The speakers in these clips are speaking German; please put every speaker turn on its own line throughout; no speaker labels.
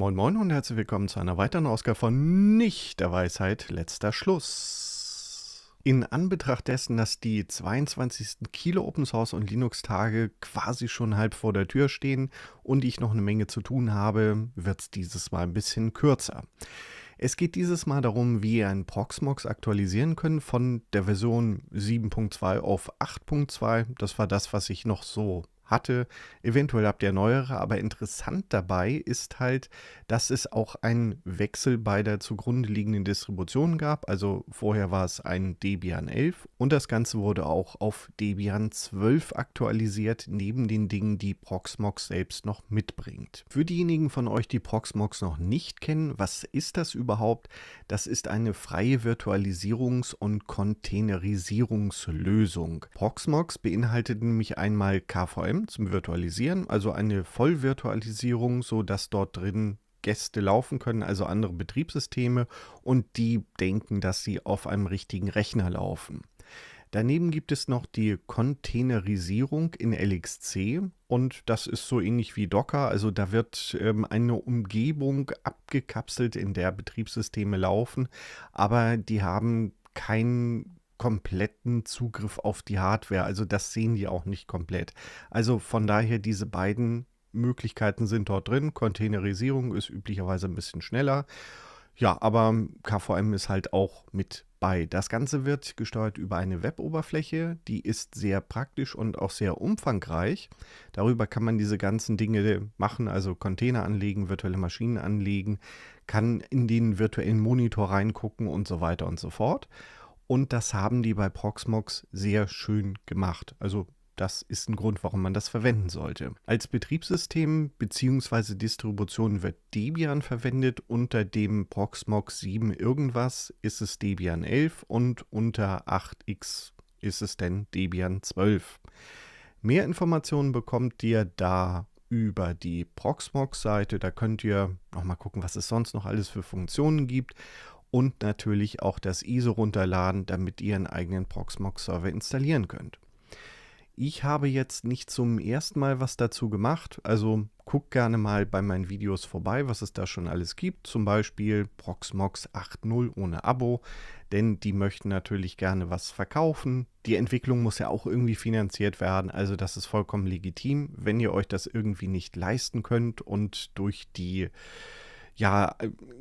Moin Moin und herzlich willkommen zu einer weiteren Ausgabe von Nicht der Weisheit letzter Schluss. In Anbetracht dessen, dass die 22. Kilo Open Source und Linux Tage quasi schon halb vor der Tür stehen und ich noch eine Menge zu tun habe, wird es dieses Mal ein bisschen kürzer. Es geht dieses Mal darum, wie ihr einen Proxmox aktualisieren könnt von der Version 7.2 auf 8.2. Das war das, was ich noch so hatte. Eventuell habt ihr neuere, aber interessant dabei ist halt, dass es auch einen Wechsel bei der zugrunde liegenden Distribution gab. Also vorher war es ein Debian 11 und das Ganze wurde auch auf Debian 12 aktualisiert, neben den Dingen, die Proxmox selbst noch mitbringt. Für diejenigen von euch, die Proxmox noch nicht kennen, was ist das überhaupt? Das ist eine freie Virtualisierungs- und Containerisierungslösung. Proxmox beinhaltet nämlich einmal KVM, vm zum Virtualisieren, also eine Vollvirtualisierung, sodass dort drin Gäste laufen können, also andere Betriebssysteme, und die denken, dass sie auf einem richtigen Rechner laufen. Daneben gibt es noch die Containerisierung in LXC und das ist so ähnlich wie Docker, also da wird ähm, eine Umgebung abgekapselt, in der Betriebssysteme laufen, aber die haben kein kompletten Zugriff auf die Hardware. Also das sehen die auch nicht komplett. Also von daher, diese beiden Möglichkeiten sind dort drin. Containerisierung ist üblicherweise ein bisschen schneller. Ja, aber KVM ist halt auch mit bei. Das Ganze wird gesteuert über eine Web-Oberfläche, die ist sehr praktisch und auch sehr umfangreich. Darüber kann man diese ganzen Dinge machen, also Container anlegen, virtuelle Maschinen anlegen, kann in den virtuellen Monitor reingucken und so weiter und so fort. Und das haben die bei Proxmox sehr schön gemacht. Also das ist ein Grund, warum man das verwenden sollte. Als Betriebssystem bzw. Distribution wird Debian verwendet. Unter dem Proxmox 7 irgendwas ist es Debian 11 und unter 8x ist es denn Debian 12. Mehr Informationen bekommt ihr da über die Proxmox-Seite. Da könnt ihr nochmal gucken, was es sonst noch alles für Funktionen gibt und natürlich auch das ISO runterladen, damit ihr einen eigenen Proxmox-Server installieren könnt. Ich habe jetzt nicht zum ersten Mal was dazu gemacht, also guckt gerne mal bei meinen Videos vorbei, was es da schon alles gibt, zum Beispiel Proxmox 8.0 ohne Abo, denn die möchten natürlich gerne was verkaufen. Die Entwicklung muss ja auch irgendwie finanziert werden, also das ist vollkommen legitim, wenn ihr euch das irgendwie nicht leisten könnt und durch die ja,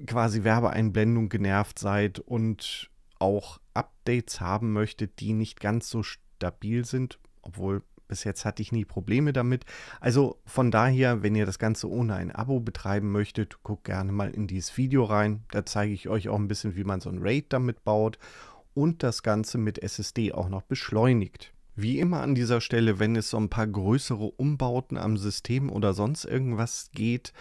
quasi Werbeeinblendung genervt seid und auch Updates haben möchtet, die nicht ganz so stabil sind, obwohl bis jetzt hatte ich nie Probleme damit. Also von daher, wenn ihr das Ganze ohne ein Abo betreiben möchtet, guckt gerne mal in dieses Video rein. Da zeige ich euch auch ein bisschen, wie man so ein RAID damit baut und das Ganze mit SSD auch noch beschleunigt. Wie immer an dieser Stelle, wenn es so ein paar größere Umbauten am System oder sonst irgendwas geht,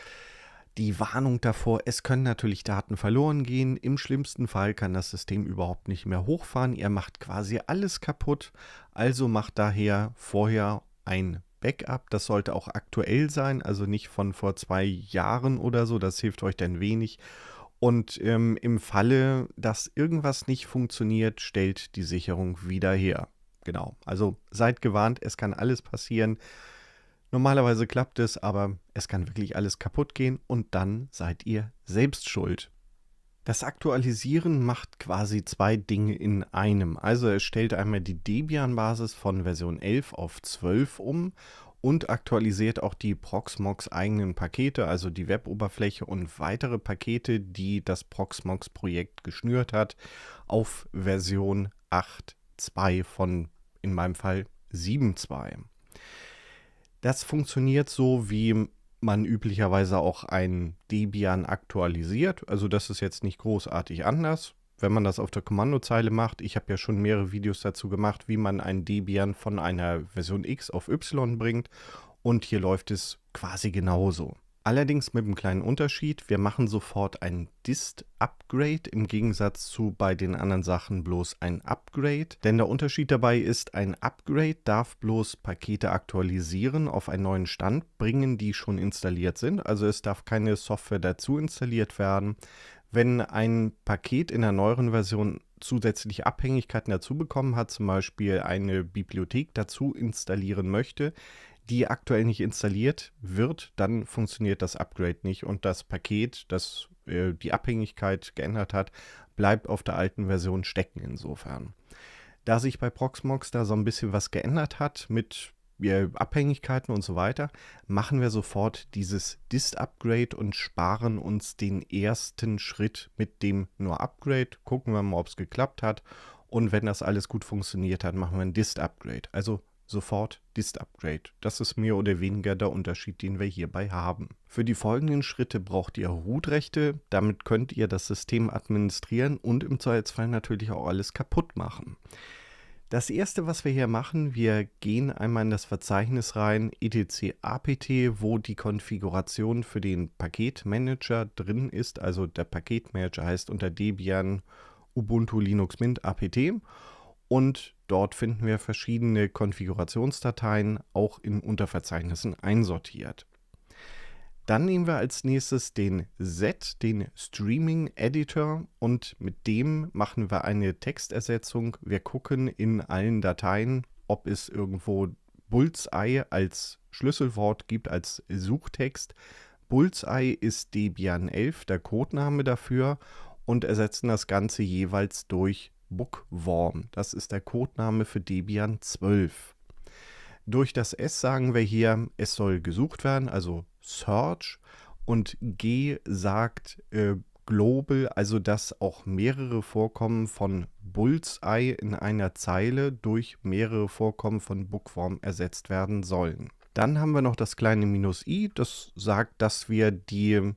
die Warnung davor, es können natürlich Daten verloren gehen. Im schlimmsten Fall kann das System überhaupt nicht mehr hochfahren. Ihr macht quasi alles kaputt. Also macht daher vorher ein Backup. Das sollte auch aktuell sein, also nicht von vor zwei Jahren oder so. Das hilft euch dann wenig. Und ähm, im Falle, dass irgendwas nicht funktioniert, stellt die Sicherung wieder her. Genau. Also seid gewarnt, es kann alles passieren. Normalerweise klappt es, aber es kann wirklich alles kaputt gehen und dann seid ihr selbst schuld. Das Aktualisieren macht quasi zwei Dinge in einem. Also es stellt einmal die Debian-Basis von Version 11 auf 12 um und aktualisiert auch die Proxmox eigenen Pakete, also die Web-Oberfläche und weitere Pakete, die das Proxmox-Projekt geschnürt hat, auf Version 8.2 von in meinem Fall 7.2. Das funktioniert so, wie man üblicherweise auch ein Debian aktualisiert. Also das ist jetzt nicht großartig anders. Wenn man das auf der Kommandozeile macht, ich habe ja schon mehrere Videos dazu gemacht, wie man ein Debian von einer Version X auf Y bringt. Und hier läuft es quasi genauso. Allerdings mit einem kleinen Unterschied. Wir machen sofort ein Dist-Upgrade im Gegensatz zu bei den anderen Sachen bloß ein Upgrade. Denn der Unterschied dabei ist, ein Upgrade darf bloß Pakete aktualisieren, auf einen neuen Stand bringen, die schon installiert sind. Also es darf keine Software dazu installiert werden. Wenn ein Paket in der neueren Version zusätzliche Abhängigkeiten dazu bekommen hat, zum Beispiel eine Bibliothek dazu installieren möchte, die aktuell nicht installiert wird, dann funktioniert das Upgrade nicht und das Paket, das äh, die Abhängigkeit geändert hat, bleibt auf der alten Version stecken insofern. Da sich bei Proxmox da so ein bisschen was geändert hat mit äh, Abhängigkeiten und so weiter, machen wir sofort dieses Dist-Upgrade und sparen uns den ersten Schritt mit dem nur Upgrade. Gucken wir mal, ob es geklappt hat. Und wenn das alles gut funktioniert hat, machen wir ein Dist-Upgrade. Also sofort ist Upgrade. Das ist mehr oder weniger der Unterschied, den wir hierbei haben. Für die folgenden Schritte braucht ihr Root-Rechte, damit könnt ihr das System administrieren und im Zweifelsfall natürlich auch alles kaputt machen. Das erste, was wir hier machen, wir gehen einmal in das Verzeichnis rein, etc apt, wo die Konfiguration für den Paketmanager drin ist. Also der Paketmanager heißt unter Debian Ubuntu Linux Mint apt und Dort finden wir verschiedene Konfigurationsdateien auch in Unterverzeichnissen einsortiert. Dann nehmen wir als nächstes den Set, den Streaming Editor und mit dem machen wir eine Textersetzung. Wir gucken in allen Dateien, ob es irgendwo Bullseye als Schlüsselwort gibt, als Suchtext. Bullseye ist Debian 11, der Codename dafür und ersetzen das Ganze jeweils durch Bookworm. Das ist der Codename für Debian 12. Durch das S sagen wir hier, es soll gesucht werden, also Search. Und G sagt äh, Global, also dass auch mehrere Vorkommen von Bullseye in einer Zeile durch mehrere Vorkommen von Bookworm ersetzt werden sollen. Dann haben wir noch das kleine Minus i, das sagt, dass wir die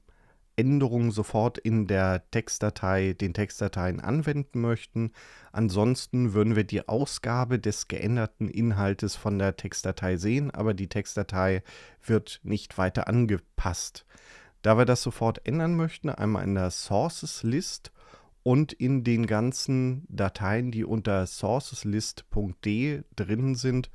Änderungen sofort in der Textdatei, den Textdateien anwenden möchten. Ansonsten würden wir die Ausgabe des geänderten Inhaltes von der Textdatei sehen, aber die Textdatei wird nicht weiter angepasst. Da wir das sofort ändern möchten, einmal in der Sources List und in den ganzen Dateien, die unter sourceslist.d drin sind,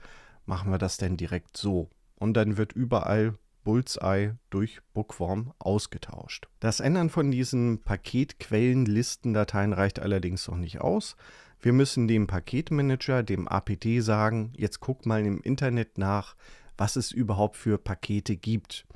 machen wir das dann direkt so. Und dann wird überall Bullseye durch Bookworm ausgetauscht. Das Ändern von diesen Paketquellenlistendateien reicht allerdings noch nicht aus. Wir müssen dem Paketmanager, dem APT sagen, jetzt guck mal im Internet nach, was es überhaupt für Pakete gibt.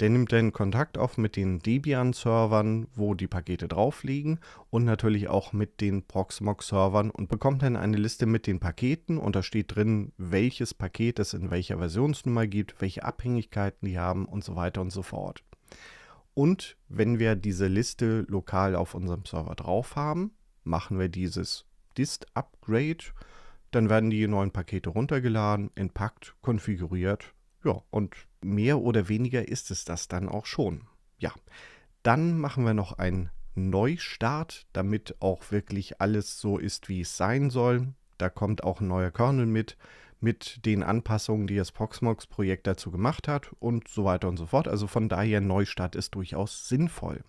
Der nimmt dann Kontakt auf mit den Debian-Servern, wo die Pakete drauf liegen und natürlich auch mit den Proxmox-Servern und bekommt dann eine Liste mit den Paketen und da steht drin, welches Paket es in welcher Versionsnummer gibt, welche Abhängigkeiten die haben und so weiter und so fort. Und wenn wir diese Liste lokal auf unserem Server drauf haben, machen wir dieses Dist-Upgrade, dann werden die neuen Pakete runtergeladen, entpackt, konfiguriert ja, und mehr oder weniger ist es das dann auch schon. Ja, dann machen wir noch einen Neustart, damit auch wirklich alles so ist, wie es sein soll. Da kommt auch ein neuer Kernel mit, mit den Anpassungen, die das Proxmox-Projekt dazu gemacht hat und so weiter und so fort. Also von daher, Neustart ist durchaus sinnvoll.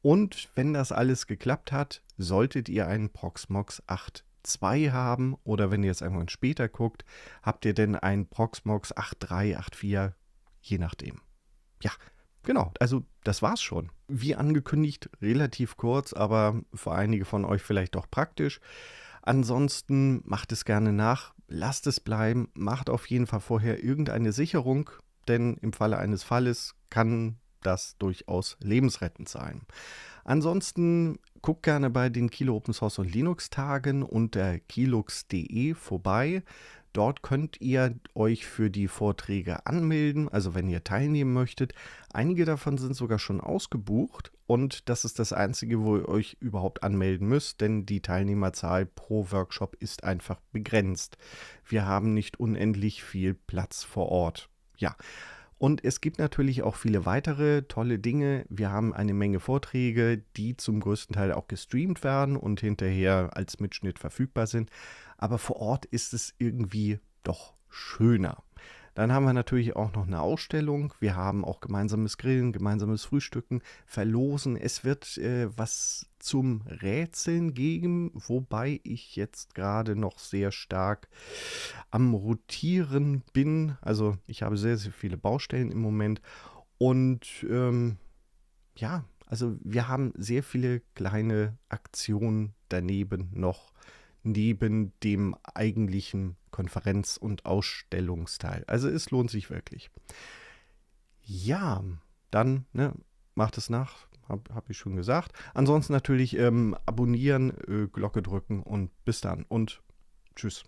Und wenn das alles geklappt hat, solltet ihr einen Proxmox 8 2 haben oder wenn ihr es irgendwann später guckt, habt ihr denn ein Proxmox 8.3, 8.4, je nachdem. Ja, genau, also das war's schon. Wie angekündigt, relativ kurz, aber für einige von euch vielleicht doch praktisch. Ansonsten macht es gerne nach, lasst es bleiben, macht auf jeden Fall vorher irgendeine Sicherung, denn im Falle eines Falles kann das durchaus lebensrettend sein. Ansonsten guckt gerne bei den Kilo Open Source und Linux Tagen unter kilux.de vorbei. Dort könnt ihr euch für die Vorträge anmelden, also wenn ihr teilnehmen möchtet. Einige davon sind sogar schon ausgebucht und das ist das Einzige, wo ihr euch überhaupt anmelden müsst, denn die Teilnehmerzahl pro Workshop ist einfach begrenzt. Wir haben nicht unendlich viel Platz vor Ort. Ja, und es gibt natürlich auch viele weitere tolle Dinge. Wir haben eine Menge Vorträge, die zum größten Teil auch gestreamt werden und hinterher als Mitschnitt verfügbar sind. Aber vor Ort ist es irgendwie doch schöner. Dann haben wir natürlich auch noch eine Ausstellung. Wir haben auch gemeinsames Grillen, gemeinsames Frühstücken, Verlosen. Es wird äh, was zum Rätseln geben, wobei ich jetzt gerade noch sehr stark am Rotieren bin. Also ich habe sehr, sehr viele Baustellen im Moment. Und ähm, ja, also wir haben sehr viele kleine Aktionen daneben noch, neben dem eigentlichen Konferenz- und Ausstellungsteil. Also es lohnt sich wirklich. Ja, dann ne, macht es nach, habe hab ich schon gesagt. Ansonsten natürlich ähm, abonnieren, äh, Glocke drücken und bis dann und tschüss.